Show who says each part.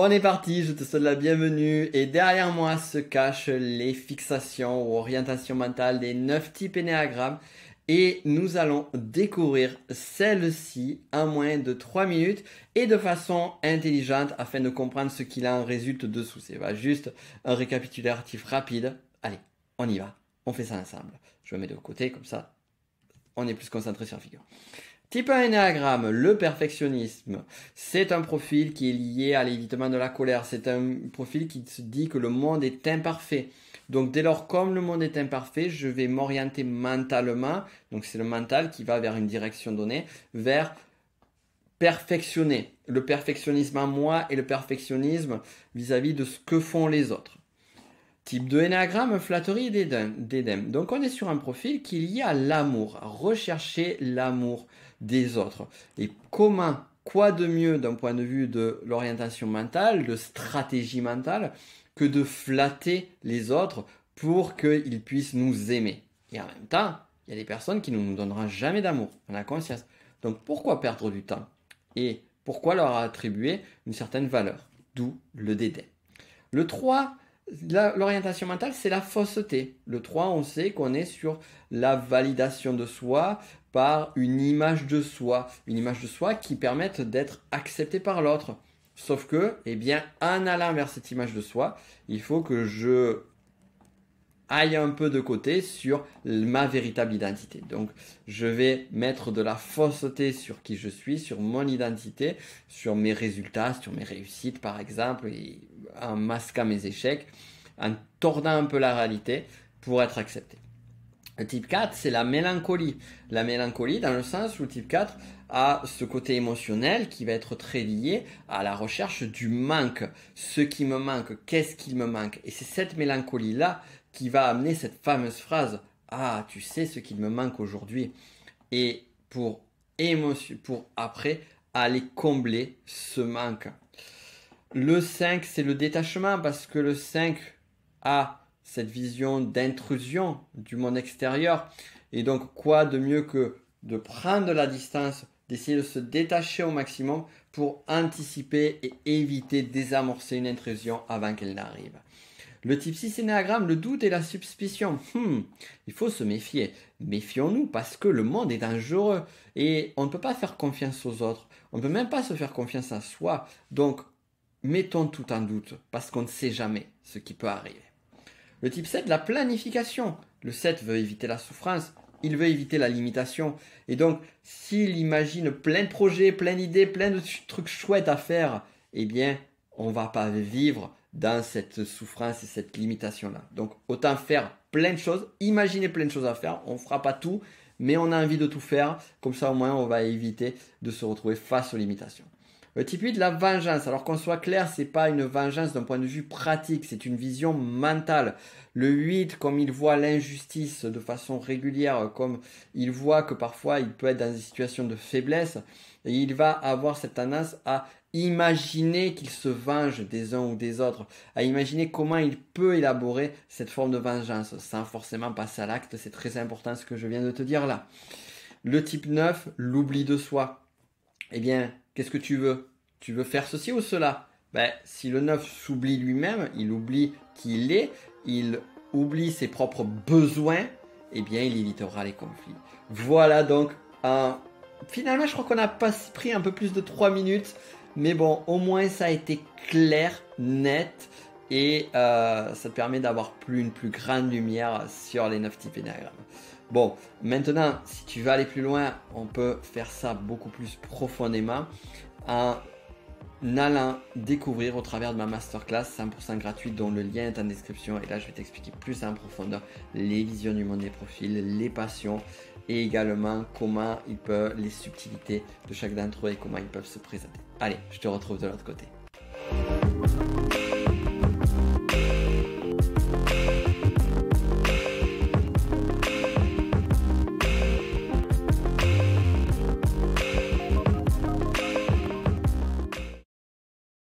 Speaker 1: On est parti, je te souhaite la bienvenue et derrière moi se cachent les fixations ou orientations mentales des 9 types énéagrammes et nous allons découvrir celle-ci en moins de 3 minutes et de façon intelligente afin de comprendre ce qu'il en résulte dessous. C'est pas juste un récapitulatif rapide. Allez, on y va, on fait ça ensemble. Je me mets de côté comme ça, on est plus concentré sur la figure. Type 1 anagramme. le perfectionnisme, c'est un profil qui est lié à l'évitement de la colère, c'est un profil qui se dit que le monde est imparfait. Donc dès lors, comme le monde est imparfait, je vais m'orienter mentalement, donc c'est le mental qui va vers une direction donnée, vers perfectionner. Le perfectionnisme en moi et le perfectionnisme vis à -vis de ce que font les autres. Type de Enneagramme, flatterie et dédain. Donc on est sur un profil qui est à l'amour, à rechercher l'amour des autres. Et comment, quoi de mieux d'un point de vue de l'orientation mentale, de stratégie mentale, que de flatter les autres pour qu'ils puissent nous aimer. Et en même temps, il y a des personnes qui ne nous donneront jamais d'amour, on a conscience. Donc pourquoi perdre du temps Et pourquoi leur attribuer une certaine valeur D'où le dédain. Le 3, L'orientation mentale, c'est la fausseté. Le 3, on sait qu'on est sur la validation de soi par une image de soi, une image de soi qui permette d'être accepté par l'autre. Sauf que, eh bien, en allant vers cette image de soi, il faut que je aille un peu de côté sur ma véritable identité. Donc, je vais mettre de la fausseté sur qui je suis, sur mon identité, sur mes résultats, sur mes réussites, par exemple, et en masquant mes échecs, en tordant un peu la réalité pour être accepté. Le type 4, c'est la mélancolie. La mélancolie dans le sens où le type 4 a ce côté émotionnel qui va être très lié à la recherche du manque. Ce qui me manque, qu'est-ce qui me manque Et c'est cette mélancolie-là qui va amener cette fameuse phrase Ah, tu sais ce qu'il me manque aujourd'hui. Et pour émotion, pour après, aller combler ce manque. Le 5, c'est le détachement parce que le 5 a cette vision d'intrusion du monde extérieur. Et donc, quoi de mieux que de prendre la distance, d'essayer de se détacher au maximum pour anticiper et éviter, désamorcer une intrusion avant qu'elle n'arrive. Le type 6 énéagramme, le doute et la suspicion. Hmm, il faut se méfier. Méfions-nous parce que le monde est dangereux et on ne peut pas faire confiance aux autres. On ne peut même pas se faire confiance à soi. Donc, mettons tout en doute parce qu'on ne sait jamais ce qui peut arriver. Le type 7, la planification. Le 7 veut éviter la souffrance, il veut éviter la limitation. Et donc, s'il imagine plein de projets, plein d'idées, plein de trucs chouettes à faire, eh bien, on va pas vivre dans cette souffrance et cette limitation-là. Donc autant faire plein de choses, imaginer plein de choses à faire, on ne fera pas tout, mais on a envie de tout faire, comme ça au moins on va éviter de se retrouver face aux limitations. Le euh, type 8, la vengeance. Alors qu'on soit clair, c'est pas une vengeance d'un point de vue pratique, c'est une vision mentale. Le 8, comme il voit l'injustice de façon régulière, comme il voit que parfois il peut être dans des situations de faiblesse, il va avoir cette tendance à imaginer qu'il se venge des uns ou des autres, à imaginer comment il peut élaborer cette forme de vengeance, sans forcément passer à l'acte, c'est très important ce que je viens de te dire là. Le type 9, l'oubli de soi. Eh bien, Qu'est-ce que tu veux Tu veux faire ceci ou cela ben, Si le 9 s'oublie lui-même, il oublie qui il est, il oublie ses propres besoins, eh bien, il évitera les conflits. Voilà donc un... Finalement, je crois qu'on n'a pas pris un peu plus de 3 minutes, mais bon, au moins ça a été clair, net, et euh, ça te permet d'avoir plus une plus grande lumière sur les 9 types énagrammes. Bon, maintenant, si tu veux aller plus loin, on peut faire ça beaucoup plus profondément en allant découvrir au travers de ma masterclass 100% gratuite dont le lien est en description. Et là, je vais t'expliquer plus en profondeur les visions du monde des profils, les passions et également comment ils peuvent, les subtilités de chaque d'entre eux et comment ils peuvent se présenter. Allez, je te retrouve de l'autre côté.